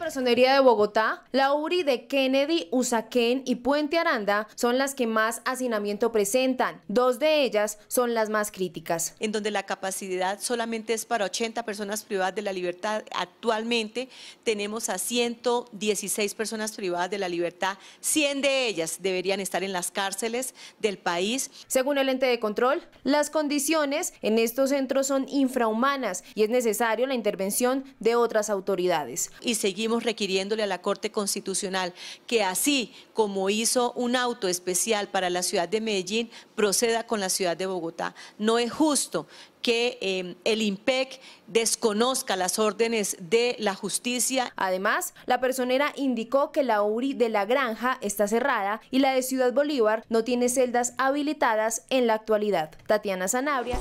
Personería de Bogotá, la URI de Kennedy, Usaquén y Puente Aranda son las que más hacinamiento presentan. Dos de ellas son las más críticas. En donde la capacidad solamente es para 80 personas privadas de la libertad. Actualmente tenemos a 116 personas privadas de la libertad. 100 de ellas deberían estar en las cárceles del país. Según el ente de control, las condiciones en estos centros son infrahumanas y es necesario la intervención de otras autoridades. Y seguimos requiriéndole a la Corte Constitucional que así como hizo un auto especial para la ciudad de Medellín, proceda con la ciudad de Bogotá. No es justo que em, el IMPEC desconozca las órdenes de la justicia. Además, la personera indicó que la URI de la granja está cerrada y la de Ciudad Bolívar no tiene celdas habilitadas en la actualidad. Tatiana Sanabria.